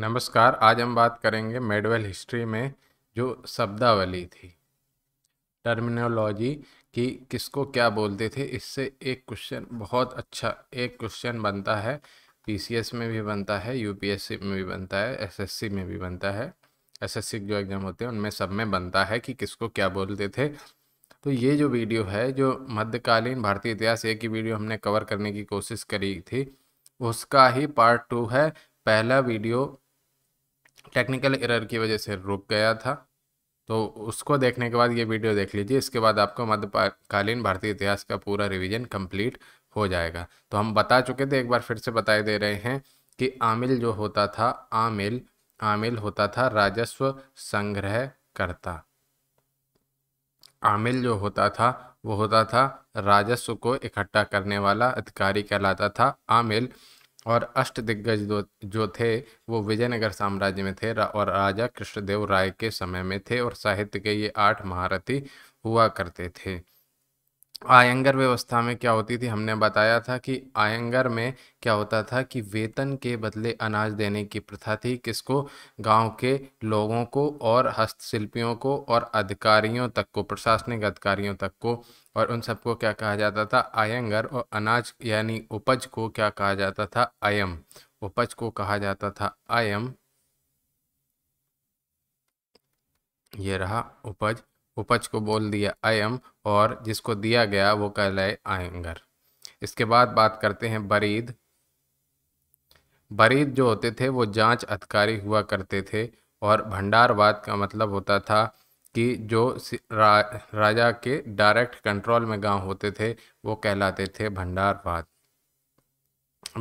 नमस्कार आज हम बात करेंगे मेडवेल हिस्ट्री में जो शब्दावली थी टर्मिनोलॉजी कि किसको क्या बोलते थे इससे एक क्वेश्चन बहुत अच्छा एक क्वेश्चन बनता है पीसीएस में भी बनता है यूपीएससी में भी बनता है एसएससी में भी बनता है एसएससी जो एग्ज़ाम होते हैं उनमें सब में बनता है कि किसको क्या बोलते थे तो ये जो वीडियो है जो मध्यकालीन भारतीय इतिहास एक ही वीडियो हमने कवर करने की कोशिश करी थी उसका ही पार्ट टू है पहला वीडियो टेक्निकल एरर की वजह से रुक गया था तो उसको देखने के बाद ये वीडियो देख लीजिए इसके बाद आपको मध्यकालीन भारतीय इतिहास का पूरा रिवीजन कंप्लीट हो जाएगा तो हम बता चुके थे एक बार फिर से बताए दे रहे हैं कि आमिल जो होता था आमिल आमिल होता था राजस्व संग्रह करता आमिल जो होता था वो होता था राजस्व को इकट्ठा करने वाला अधिकारी कहलाता था आमिल और अष्ट दिग्गज जो थे वो विजयनगर साम्राज्य में थे और राजा कृष्णदेव राय के समय में थे और साहित्य के ये आठ महारथी हुआ करते थे आयंगर व्यवस्था में क्या होती थी हमने बताया था कि आयंगर में क्या होता था कि वेतन के बदले अनाज देने की प्रथा थी किसको गांव के लोगों को और हस्तशिल्पियों को और अधिकारियों तक को प्रशासनिक अधिकारियों तक को और उन सबको क्या कहा जाता था आयंगर और अनाज यानी उपज को क्या कहा जाता था आयम उपज को कहा जाता था आयम ये रहा उपज उपज को बोल दिया अयम और जिसको दिया गया वो कहलाए आयंगर इसके बाद बात करते हैं बरीद बरीद जो होते थे वो जांच अधिकारी हुआ करते थे और भंडारवाद का मतलब होता था कि जो रा, राजा के डायरेक्ट कंट्रोल में गांव होते थे वो कहलाते थे भंडारवाद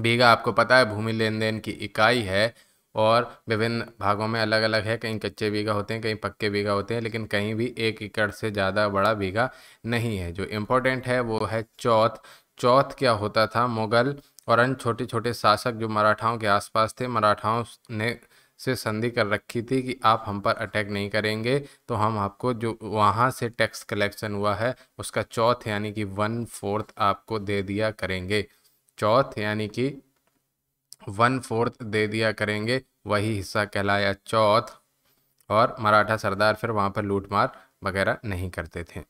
बीघा आपको पता है भूमि लेन देन की इकाई है और विभिन्न भागों में अलग अलग है कहीं कच्चे बीघा होते हैं कहीं पक्के बीघा होते हैं लेकिन कहीं भी एक एकड़ से ज़्यादा बड़ा बीघा नहीं है जो इम्पोर्टेंट है वो है चौथ चौथ क्या होता था मुग़ल और अन्य छोटे छोटे शासक जो मराठाओं के आसपास थे मराठाओं ने से संधि कर रखी थी कि आप हम पर अटैक नहीं करेंगे तो हम आपको जो वहाँ से टैक्स कलेक्शन हुआ है उसका चौथ यानी कि वन फोर्थ आपको दे दिया करेंगे चौथ यानी कि वन फोर्थ दे दिया करेंगे वही हिस्सा कहलाया चौथ और मराठा सरदार फिर वहाँ पर लूटमार वगैरह नहीं करते थे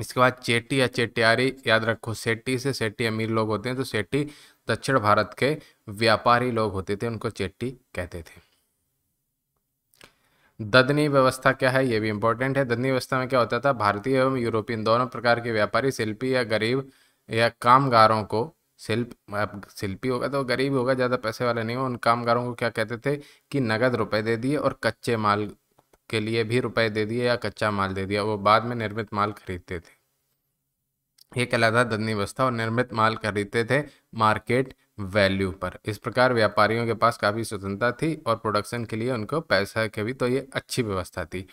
इसके बाद चेटी या चेटियारी याद रखो सेट्टी से सेट्टी अमीर लोग होते हैं तो सेट्टी दक्षिण भारत के व्यापारी लोग होते थे उनको चेट्टी कहते थे ददनी व्यवस्था क्या है ये भी इंपॉर्टेंट है ददनी व्यवस्था में क्या होता था भारतीय एवं यूरोपियन दोनों प्रकार के व्यापारी शिल्पी या गरीब या कामगारों को शिल्प अब शिल्पी होगा तो गरीब होगा ज़्यादा पैसे वाले नहीं हो उन कामगारों को क्या कहते थे कि नगद रुपए दे दिए और कच्चे माल के लिए भी रुपए दे दिए या कच्चा माल दे दिया वो बाद में निर्मित माल खरीदते थे ये कहलाता व्यवस्था और निर्मित माल खरीदते थे मार्केट वैल्यू पर इस प्रकार व्यापारियों के पास काफ़ी स्वतंत्रता थी और प्रोडक्शन के लिए उनको पैसा के भी तो ये अच्छी व्यवस्था थी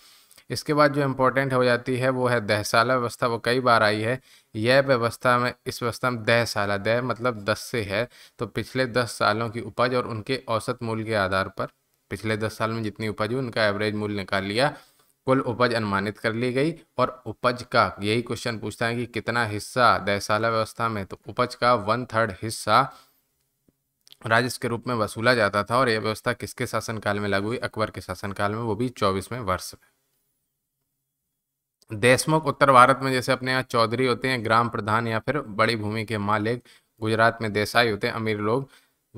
इसके बाद जो इम्पोर्टेंट हो जाती है वो है दहशाला व्यवस्था वो कई बार आई है यह व्यवस्था में इस व्यवस्था में दहशाला दह मतलब दस से है तो पिछले दस सालों की उपज और उनके औसत मूल्य के आधार पर पिछले दस साल में जितनी उपज हुई उनका एवरेज मूल्य निकाल लिया कुल उपज अनुमानित कर ली गई और उपज का यही क्वेश्चन पूछता है कि कितना हिस्सा दहशाला व्यवस्था में तो उपज का वन थर्ड हिस्सा राजस्व के रूप में वसूला जाता था और यह व्यवस्था किसके शासनकाल में लागू हुई अकबर के शासनकाल में वो भी चौबीसवें वर्ष में देशमुख उत्तर भारत में जैसे अपने यहाँ चौधरी होते हैं ग्राम प्रधान या फिर बड़ी भूमि के मालिक गुजरात में देसाई होते हैं अमीर लोग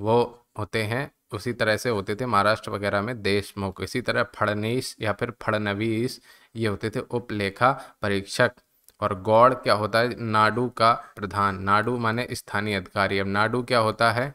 वो होते हैं उसी तरह से होते थे महाराष्ट्र वगैरह में देशमुख इसी तरह फड़नीस या फिर फड़नवीस ये होते थे उपलेखा परीक्षक और गौड़ क्या होता है नाडू का प्रधान नाडू माने स्थानीय अधिकारी अब नाडू क्या होता है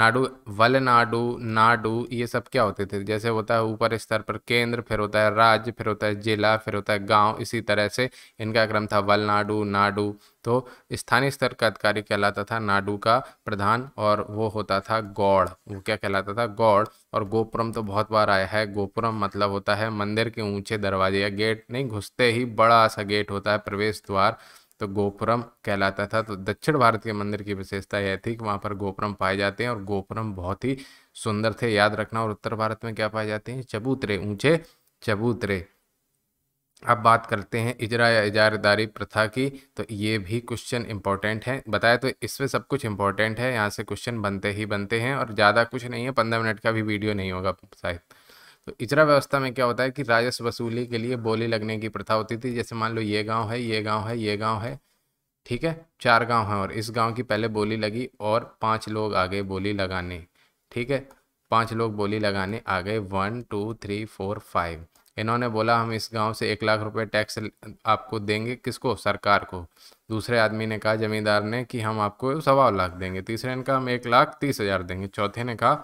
नाडू वल नाडू नाडू ये सब क्या होते थे जैसे होता है ऊपर स्तर पर केंद्र फिर होता है राज्य फिर होता है जिला फिर होता है गांव इसी तरह से इनका क्रम था वल नाडू नाडू तो स्थानीय स्तर का अधिकारी कहलाता था नाडू का प्रधान और वो होता था गौड़ वो क्या कहलाता था गौड़ और गोपुरम तो बहुत बार आया है गोपुरम मतलब होता है मंदिर के ऊंचे दरवाजे या गेट नहीं घुसते ही बड़ा सा गेट होता है प्रवेश द्वार तो गोपुरम कहलाता था तो दक्षिण भारत के मंदिर की विशेषता यह थी कि वहाँ पर गोपुरम पाए जाते हैं और गोपुरम बहुत ही सुंदर थे याद रखना और उत्तर भारत में क्या पाए जाते हैं चबूतरे ऊंचे चबूतरे अब बात करते हैं इजरा या इजारदारी प्रथा की तो ये भी क्वेश्चन इंपॉर्टेंट है बताया तो इसमें सब कुछ इंपॉर्टेंट है यहाँ से क्वेश्चन बनते ही बनते हैं और ज़्यादा कुछ नहीं है पंद्रह मिनट का भी वीडियो नहीं होगा शायद तो इचरा व्यवस्था में क्या होता है कि राजस्व वसूली के लिए बोली लगने की प्रथा होती थी जैसे मान लो ये गाँव है ये गाँव है ये गाँव है ठीक है चार गांव हैं और इस गांव की पहले बोली लगी और पांच लोग आ गए बोली लगाने ठीक है पांच लोग बोली लगाने आ गए one two three four five इन्होंने बोला हम इस गांव से एक लाख रुपए टैक्स आपको देंगे किसको सरकार को दूसरे आदमी ने कहा जमींदार ने कि हम आपको सवा लाख देंगे तीसरे ने कहा हम एक लाख तीस हज़ार देंगे चौथे ने कहा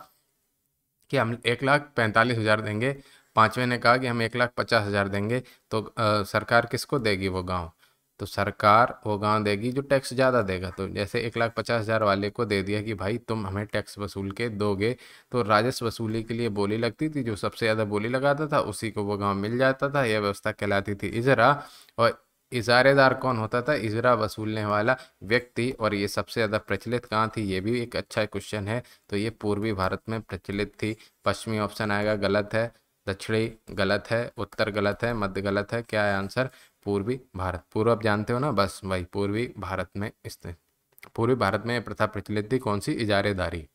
कि हम एक लाख पैंतालीस हज़ार देंगे पाँचवें ने कहा कि हम एक लाख पचास हज़ार देंगे तो आ, सरकार किसको देगी वो गांव तो सरकार वो गांव देगी जो टैक्स ज़्यादा देगा तो जैसे एक लाख पचास हज़ार वाले को दे दिया कि भाई तुम हमें टैक्स वसूल के दोगे तो राजस्व वसूली के लिए बोली लगती थी जो सबसे ज़्यादा बोली लगाता था उसी को वो गांव मिल जाता था यह व्यवस्था कहलाती थी इजरा और इजारेदार कौन होता था इजरा वसूलने वाला व्यक्ति और ये सबसे ज़्यादा प्रचलित कहाँ थी ये भी एक अच्छा क्वेश्चन है तो ये पूर्वी भारत में प्रचलित थी पश्चिमी ऑप्शन आएगा गलत है दक्षिणी गलत है उत्तर गलत है मध्य गलत है क्या है आंसर पूर्वी भारत पूर्व आप जानते हो ना बस वही पूर्वी भारत में स्थित पूर्वी भारत में प्रथा प्रचलित थी कौन सी इजारेदारी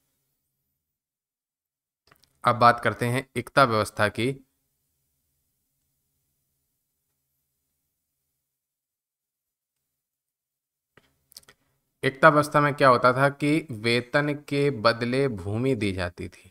अब बात करते हैं एकता व्यवस्था की एकतावस्था में क्या होता था कि वेतन के बदले भूमि दी जाती थी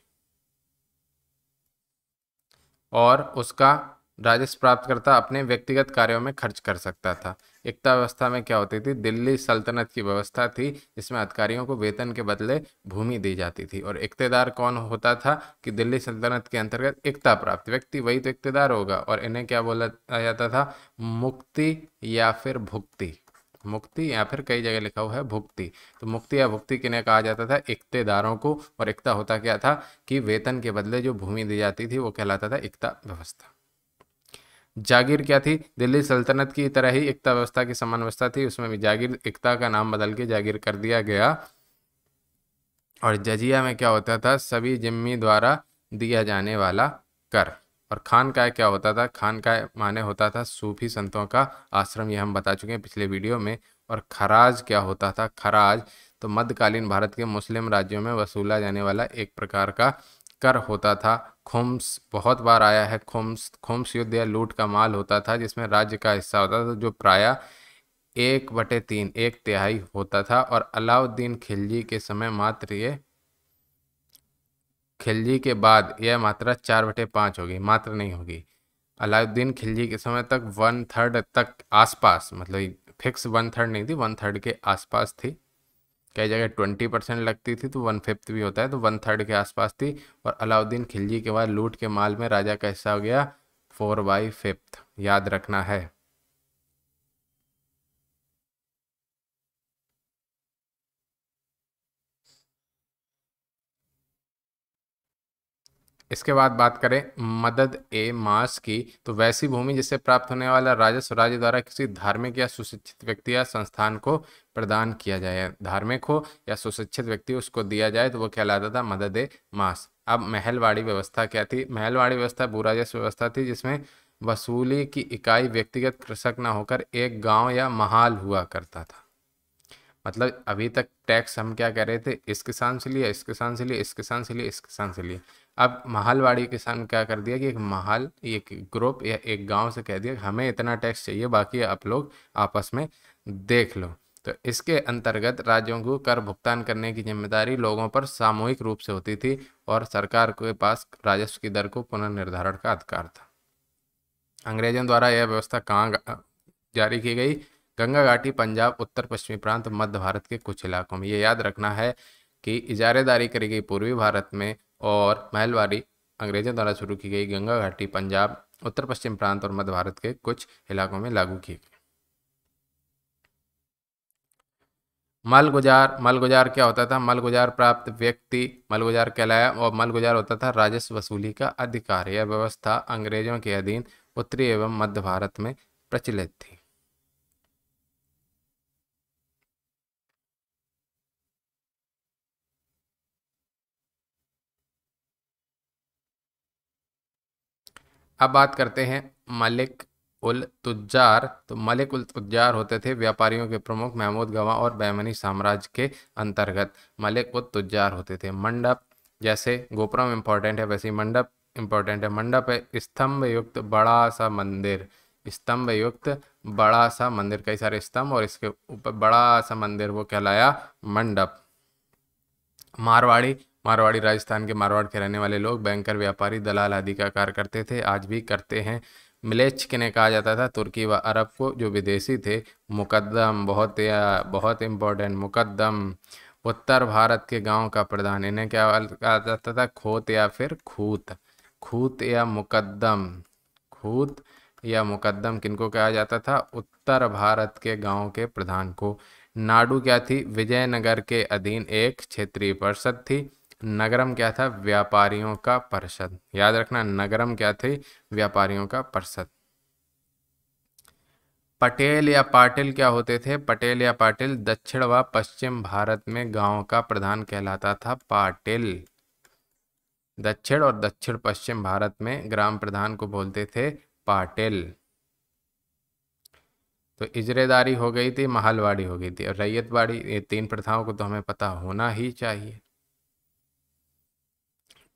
और उसका राजस्व प्राप्तकर्ता अपने व्यक्तिगत कार्यों में खर्च कर सकता था एकता व्यवस्था में क्या होती थी दिल्ली सल्तनत की व्यवस्था थी जिसमें अधिकारियों को वेतन के बदले भूमि दी जाती थी और इकतेदार कौन होता था कि दिल्ली सल्तनत के अंतर्गत एकता प्राप्त व्यक्ति वही तो इकतेदार होगा और इन्हें क्या बोला जाता था मुक्ति या फिर भुक्ति मुक्ति या फिर कई जगह लिखा हुआ है भुक्ति तो मुक्ति या भुक्ति किन्हें कहा जाता था इकतेदारों को और इकता होता क्या था कि वेतन के बदले जो भूमि दी जाती थी वो कहलाता था इकता व्यवस्था जागीर क्या थी दिल्ली सल्तनत की तरह ही एकता व्यवस्था की समान व्यवस्था थी उसमें भी जागीर एकता का नाम बदल के जागीर कर दिया गया और जजिया में क्या होता था सभी जिम्मी द्वारा दिया जाने वाला कर और का क्या होता था खानकाय माने होता था सूफी संतों का आश्रम ये हम बता चुके हैं पिछले वीडियो में और खराज क्या होता था खराज तो मध्यकालीन भारत के मुस्लिम राज्यों में वसूला जाने वाला एक प्रकार का कर होता था खुम्स बहुत बार आया है खुम्स खुम्स युद्ध या लूट का माल होता था जिसमें राज्य का हिस्सा होता था जो प्राय एक बटे तीन एक तिहाई होता था और अलाउद्दीन खिलजी के समय मात्र ये खिलजी के बाद यह मात्रा चार बटे पाँच होगी मात्र नहीं होगी अलाउद्दीन खिलजी के समय तक वन थर्ड तक आसपास मतलब फिक्स वन थर्ड नहीं थी वन थर्ड के आसपास थी कई जगह ट्वेंटी परसेंट लगती थी तो वन फिफ्थ भी होता है तो वन थर्ड के आसपास थी और अलाउद्दीन खिलजी के बाद लूट के माल में राजा का हिस्सा हो गया फोर बाई फिफ्थ याद रखना है इसके बाद बात करें मदद ए मास की तो वैसी भूमि जिससे प्राप्त होने वाला राजस्व राज्य द्वारा किसी धार्मिक या सुशिक्षित व्यक्ति या संस्थान को प्रदान किया जाए धार्मिक हो या सुशिक्षित व्यक्ति उसको दिया जाए तो वो क्या लाता था मदद ए मास अब महलवाड़ी व्यवस्था क्या थी महलवाड़ी व्यवस्था राजस्व व्यवस्था थी जिसमें वसूली की इकाई व्यक्तिगत कृषक न होकर एक गाँव या महाल हुआ करता था मतलब अभी तक टैक्स हम क्या कह रहे थे इस किसान से लिए इस किसान से लिए इस किसान से लिए इस किसान से लिए अब माहलवाड़ी किसान क्या कर दिया कि एक महल एक ग्रुप या एक गांव से कह दिया हमें इतना टैक्स चाहिए बाकी आप लोग आपस में देख लो तो इसके अंतर्गत राज्यों को कर भुगतान करने की जिम्मेदारी लोगों पर सामूहिक रूप से होती थी और सरकार के पास राजस्व की दर को पुनर्निर्धारण का अधिकार था अंग्रेजों द्वारा यह व्यवस्था कहाँ जारी की गई गंगा घाटी पंजाब उत्तर पश्चिमी प्रांत मध्य भारत के कुछ इलाकों में ये याद रखना है कि इजारेदारी करी गई पूर्वी भारत में और महलवाड़ी अंग्रेजों द्वारा शुरू की गई गंगा घाटी पंजाब उत्तर पश्चिम प्रांत और मध्य भारत के कुछ इलाकों में लागू किए गए मलगुजार मलगुजार क्या होता था मलगुजार प्राप्त व्यक्ति मलगुजार कहलाया और मलगुजार होता था राजस्व वसूली का अधिकार यह व्यवस्था अंग्रेजों के अधीन उत्तरी एवं मध्य भारत में प्रचलित थी अब बात करते हैं मलिक उल तुजार तो मलिक उल तुजार होते थे व्यापारियों के प्रमुख महमूद गवा और बैमनी साम्राज्य के अंतर्गत मलिक उल तुजार होते थे मंडप जैसे गोपुरम इम्पोर्टेंट है वैसे मंडप इम्पोर्टेंट है मंडप है स्तंभ युक्त बड़ा सा मंदिर स्तंभ युक्त बड़ा सा मंदिर कई सारे स्तंभ और इसके ऊपर बड़ा सा मंदिर वो कहलाया मंडप मारवाड़ी मारवाड़ी राजस्थान के मारवाड़ के रहने वाले लोग बैंकर व्यापारी दलाल आदि का कार्य करते थे आज भी करते हैं मिलेच ने कहा जाता था तुर्की व अरब को जो विदेशी थे मुकदम बहुत या बहुत इम्पोर्टेंट मुकदम उत्तर भारत के गांव का प्रधान इन्हें क्या कहा जाता था खोत या फिर खूत खूत या मुकदम खूत या मुकदम किनको कहा जाता था उत्तर भारत के गांव के प्रधान को नाडू क्या थी विजयनगर के अधीन एक क्षेत्रीय परिषद थी नगरम क्या था व्यापारियों का परिषद याद रखना नगरम क्या थे व्यापारियों का परिषद पटेल या पाटिल क्या होते थे पटेल या पाटिल दक्षिण व पश्चिम भारत में गांव का प्रधान कहलाता था पाटिल दक्षिण और दक्षिण पश्चिम भारत में ग्राम प्रधान को बोलते थे पाटिल तो इजरेदारी हो गई थी महलवाड़ी हो गई थी और रैयतवाड़ी ये तीन प्रथाओं को तो हमें पता होना ही चाहिए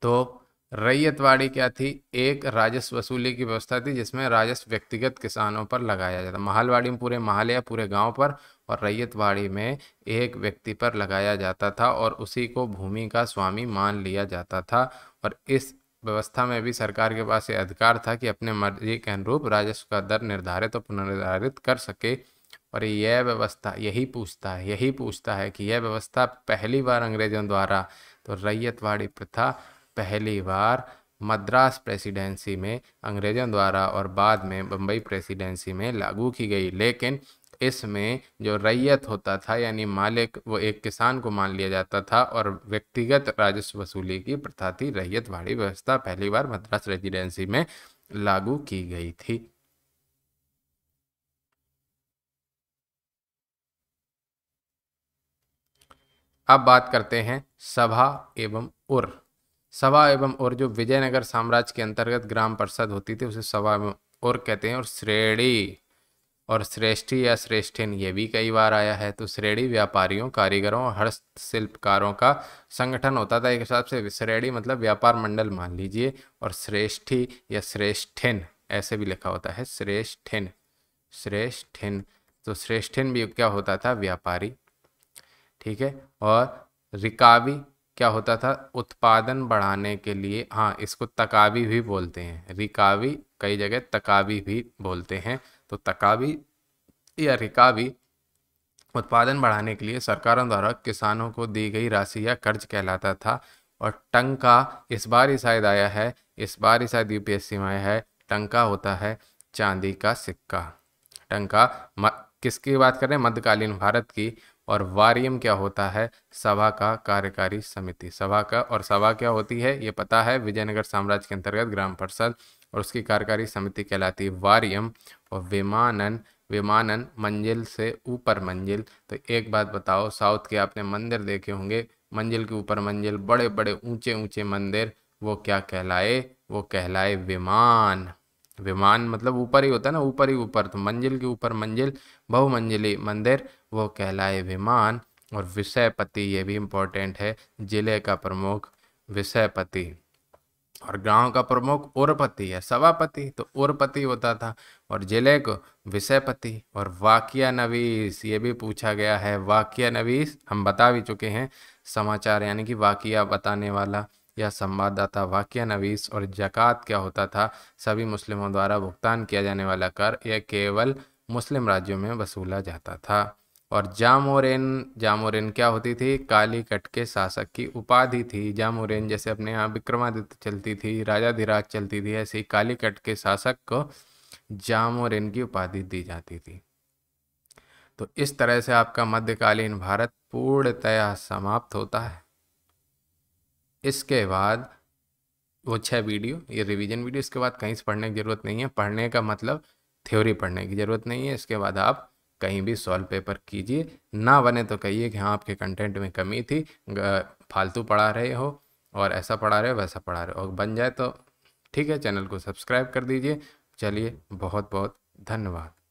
तो रैयतवाड़ी क्या थी एक राजस्व वसूली की व्यवस्था थी जिसमें राजस्व व्यक्तिगत किसानों पर लगाया जाता महलवाड़ी में पूरे महल या पूरे गांव पर और रैयतवाड़ी में एक व्यक्ति पर लगाया जाता था और उसी को भूमि का स्वामी मान लिया जाता था और इस व्यवस्था में भी सरकार के पास ये अधिकार था कि अपने मर्जी के अनुरूप राजस्व का दर निर्धारित और पुनर्निर्धारित कर सके और यह व्यवस्था यही पूछता है यही पूछता है कि यह व्यवस्था पहली बार अंग्रेजों द्वारा तो रैयतवाड़ी प्रथा पहली बार मद्रास प्रेसिडेंसी में अंग्रेज़ों द्वारा और बाद में बम्बई प्रेसिडेंसी में लागू की गई लेकिन इसमें जो रैयत होता था यानी मालिक वो एक किसान को मान लिया जाता था और व्यक्तिगत राजस्व वसूली की प्रथा थी रैयत भाड़ी व्यवस्था पहली बार मद्रास रेजिडेंसी में लागू की गई थी अब बात करते हैं सभा एवं उर् सवा एवं और जो विजयनगर साम्राज्य के अंतर्गत ग्राम परिषद होती थी उसे सवा एवं और कहते हैं और श्रेणी और श्रेष्ठी या श्रेष्ठिन ये भी कई बार आया है तो श्रेणी व्यापारियों कारीगरों और हस्तशिल्पकारों का संगठन होता था एक हिसाब से श्रेणी मतलब व्यापार मंडल मान लीजिए और श्रेष्ठी या श्रेष्ठिन ऐसे भी लिखा होता है श्रेष्ठिन श्रेष्ठिन तो श्रेष्ठिन भी क्या होता था व्यापारी ठीक है और रिकावी क्या होता था उत्पादन बढ़ाने के लिए हाँ इसको तकावी भी बोलते हैं रिकावी कई जगह तकावी भी बोलते हैं तो तकावी या रिकावी उत्पादन बढ़ाने के लिए सरकारों द्वारा किसानों को दी गई राशि या कर्ज कहलाता था और टंका इस बार ही शायद आया है इस बार ही शायद यूपीएससी में आया है टंका होता है चांदी का सिक्का टंका किसकी बात कर रहे हैं मध्यकालीन भारत की और वारियम क्या होता है सभा का कार्यकारी समिति सभा का और सभा क्या होती है ये पता है विजयनगर साम्राज्य के अंतर्गत ग्राम परिषद और उसकी कार्यकारी समिति कहलाती है वारियम और विमानन विमानन मंजिल से ऊपर मंजिल तो एक बात बताओ साउथ के आपने मंदिर देखे होंगे मंजिल के ऊपर मंजिल बड़े बड़े ऊंचे ऊंचे मंदिर वो क्या कहलाए वो कहलाए विमान विमान मतलब ऊपर ही होता है ना ऊपर ही ऊपर तो मंजिल के ऊपर मंजिल बहुमंजिली मंदिर वो कहलाए विमान और विषयपति ये भी इम्पोर्टेंट है जिले का प्रमुख विषयपति और गांव का प्रमुख उर्पति है सभापति तो उर्पति होता था और जिले को विषयपति और वाक्य नवीस ये भी पूछा गया है वाक्य नवीस हम बता भी चुके हैं समाचार यानी कि वाकिया बताने वाला यह संवाददाता वाक्य नवीस और जकवात क्या होता था सभी मुस्लिमों द्वारा भुगतान किया जाने वाला कर यह केवल मुस्लिम राज्यों में वसूला जाता था और जामोरेन जामोरेन क्या होती थी काली कट के शासक की उपाधि थी जामोरेन जैसे अपने यहाँ विक्रमादित्य चलती थी राजाधिराज चलती थी ऐसे ही काली कट के शासक को जामोरेन की उपाधि दी जाती थी तो इस तरह से आपका मध्यकालीन भारत पूर्णतया समाप्त होता है इसके बाद वो छः वीडियो ये रिवीजन वीडियो इसके बाद कहीं से पढ़ने की ज़रूरत नहीं है पढ़ने का मतलब थ्योरी पढ़ने की ज़रूरत नहीं है इसके बाद आप कहीं भी सॉल्व पेपर कीजिए ना बने तो कहिए कि हाँ आपके कंटेंट में कमी थी फालतू पढ़ा रहे हो और ऐसा पढ़ा रहे हो वैसा पढ़ा रहे हो और बन जाए तो ठीक है चैनल को सब्सक्राइब कर दीजिए चलिए बहुत बहुत धन्यवाद